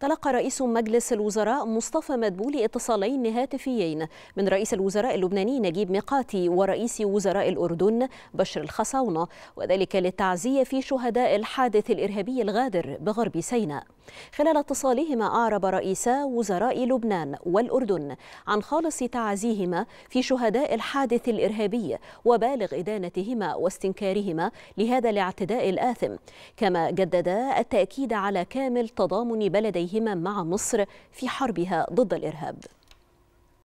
تلقى رئيس مجلس الوزراء مصطفى مدبولي اتصالين هاتفيين من رئيس الوزراء اللبناني نجيب ميقاتي ورئيس وزراء الأردن بشر الخصاونة وذلك للتعزية في شهداء الحادث الإرهابي الغادر بغرب سيناء خلال اتصالهما أعرب رئيسا وزراء لبنان والأردن عن خالص تعازيهما في شهداء الحادث الإرهابي وبالغ إدانتهما واستنكارهما لهذا الاعتداء الآثم كما جددا التأكيد على كامل تضامن بلديهما مع مصر في حربها ضد الإرهاب